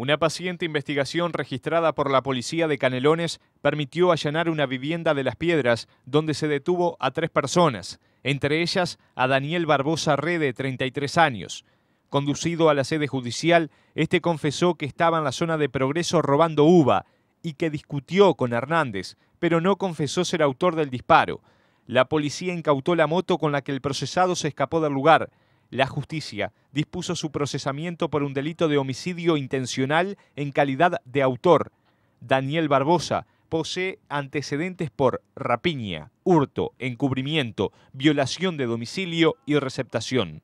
Una paciente investigación registrada por la policía de Canelones permitió allanar una vivienda de Las Piedras donde se detuvo a tres personas, entre ellas a Daniel Barbosa Re, de 33 años. Conducido a la sede judicial, este confesó que estaba en la zona de Progreso robando uva y que discutió con Hernández, pero no confesó ser autor del disparo. La policía incautó la moto con la que el procesado se escapó del lugar la justicia dispuso su procesamiento por un delito de homicidio intencional en calidad de autor. Daniel Barbosa posee antecedentes por rapiña, hurto, encubrimiento, violación de domicilio y receptación.